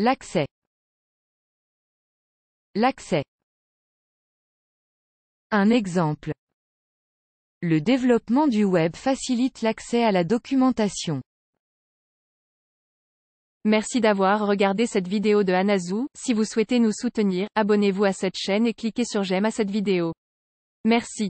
L'accès. L'accès. Un exemple. Le développement du web facilite l'accès à la documentation. Merci d'avoir regardé cette vidéo de Anazou. Si vous souhaitez nous soutenir, abonnez-vous à cette chaîne et cliquez sur j'aime à cette vidéo. Merci.